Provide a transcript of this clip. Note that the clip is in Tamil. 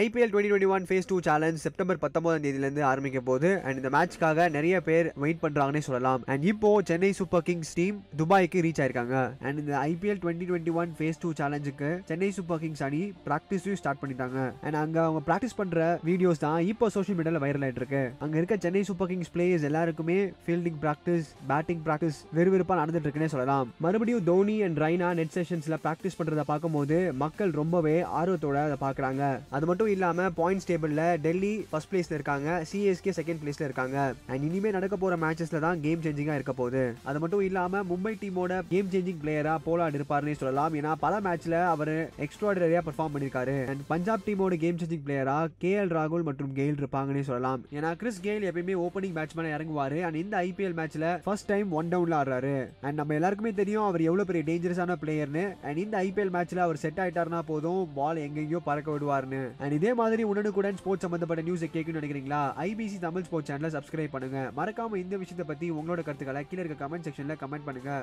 IPL twenty twenty one phase two challenge September பத்தொன்பதாம் தேதியிலிருந்து ஆரம்பிக்க போது அண்ட் இந்த மேட்ச்க்காக நிறைய பேர் வெயிட் பண்ணுறாங்கன்னே சொல்லலாம் அண்ட் இப்போ சென்னை சூப்பர் கிங்ஸ் டீம் துபாய்க்கு ரீச் ஆயிருக்காங்க அண்ட் இந்த IPL twenty twenty one phase two சேலஞ்சுக்கு சென்னை சூப்பர் கிங்ஸ் அணி ப்ராக்டிஸையும் ஸ்டார்ட் பண்ணிட்டாங்க அண்ட் அங்கே அவங்க ப்ராக்டிஸ் பண்ணுற வீடியோஸ் தான் இப்போ சோஷியல் மீடியாவில் வைரல் ஆகிட்டு இருக்கு அங்கே இருக்க சென்னை சூப்பர் கிங்ஸ் பிளேயர்ஸ் எல்லாருக்குமே ஃபீல்டிங் ப்ராக்டிஸ் பேட்டிங் ப்ராக்டிஸ் விறுவிறுப்பாக நடந்துட்டு இருக்குன்னே சொல்லலாம் மறுபடியும் தோனி அண்ட் ரைனா நெட் செஷன்ஸில் ப்ராக்டிஸ் பண்ணுறதை பார்க்கும்போது மக்கள் ரொம்பவே ஆர்வத்தோட அதை பார்க்குறாங்க அது மட்டும் மட்டும் இல்லாமல் பாயிண்ட்ஸ் டேபிளில் டெல்லி ஃபர்ஸ்ட் பிளேஸில் இருக்காங்க சிஎஸ்கே செகண்ட் பிளேஸில் இருக்காங்க அண்ட் இனிமேல் நடக்க போகிற மேட்சஸில் தான் கேம் சேஞ்சிங்காக இருக்க போகுது அது மட்டும் இல்லாமல் மும்பை டீமோட கேம் சேஞ்சிங் பிளேயராக போலாட் இருப்பார்னே சொல்லலாம் ஏன்னா பல மேட்ச்சில் அவர் எக்ஸ்ட்ராடரியாக பர்ஃபார்ம் பண்ணியிருக்காரு அண்ட் பஞ்சாப் டீமோட கேம் சேஞ்சிங் பிளேயராக கே எல் ராகுல் மற்றும் கெயில் இருப்பாங்கன்னு சொல்லலாம் ஏன்னா கிறிஸ் கெயில் எப்பயுமே ஓப்பனிங் பேட்ஸ்மேனாக இறங்குவார் அண்ட் இந்த ஐபிஎல் மேட்ச்சில் ஃபர்ஸ்ட் டைம் ஒன் டவுனில் ஆடுறாரு அண்ட் நம்ம எல்லாருக்குமே தெரியும் அவர் எவ்வளோ பெரிய டேஞ்சரஸான பிளேயர்னு அண்ட் இந்த ஐபிஎல் மேட்ச்சில் அவர் செட் ஆகிட்டார்னா போதும் பால் எங்கெங்கயோ பறக்க விடுவார்னு அண்ட் அண்ட் இதே மாதிரி உடனுக்குடன் ஸ்போர்ட்ஸ் சம்பந்தப்பட்ட நியூஸை கேட்கணும்னு நினைக்கிறீங்களா ஐபிசி தமிழ் ஸ்போர்ட்ஸ் சேனலை சப்ஸ்கிரைப் பண்ணுங்க மறக்காம இந்த விஷயத்தை பற்றி உங்களோட கருத்துக்களை கீழே இருக்க கமெண்ட் செக்ஷனில் கமெண்ட் பண்ணுங்க